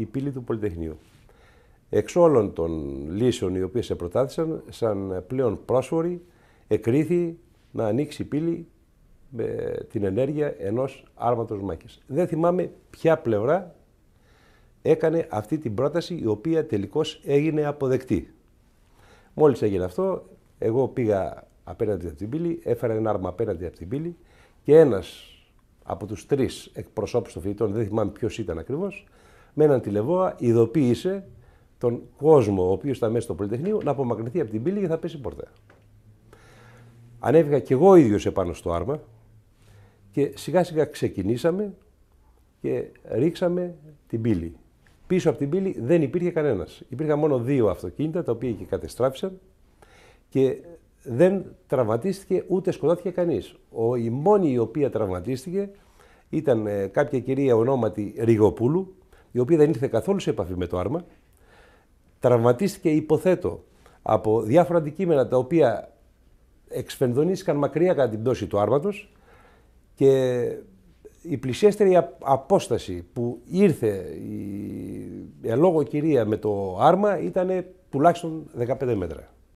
η πύλη του Πολυτεχνείου. Εξ όλων των λύσεων οι οποίες προτάθησαν, σαν πλέον πρόσφορη, εκρίθη να ανοίξει η πύλη με την ενέργεια ενός άρματος μάχης. Δεν θυμάμαι ποια πλευρά έκανε αυτή την πρόταση η οποία τελικώς έγινε αποδεκτή. Μόλις έγινε αυτό, εγώ πήγα απέναντι από την πύλη, έφερα ένα άρμα απέναντι από την πύλη και ένας από τους τρεις εκπροσώπους των φοιτητών, δεν θυμάμαι ποιος ήταν ακριβώς, με έναν τηλεβόα ειδοποίησε τον κόσμο ο οποίος ήταν μέσα στο Πολυτεχνείο να απομακρυνθεί από την πύλη και θα πέσει πορτέ. Ανέβηκα κι εγώ ίδιος επάνω στο άρμα και σιγά σιγά ξεκινήσαμε και ρίξαμε την πύλη. Πίσω από την πύλη δεν υπήρχε κανένας. Υπήρχαν μόνο δύο αυτοκίνητα τα οποία και κατεστράφησαν και δεν τραυματίστηκε ούτε σκοτώθηκε κανεί. Η μόνη η οποία τραυματίστηκε ήταν ε, κάποια κυρία ονόματι Ριγοπούλου, η οποία δεν ήρθε καθόλου σε επαφή με το άρμα. Τραυματίστηκε, υποθέτω, από διάφορα αντικείμενα τα οποία εξφενδονίστηκαν μακριά κατά την πτώση του άρματος και η πλησιέστερη απόσταση που ήρθε η, η κυρία με το άρμα ήταν τουλάχιστον 15 μέτρα.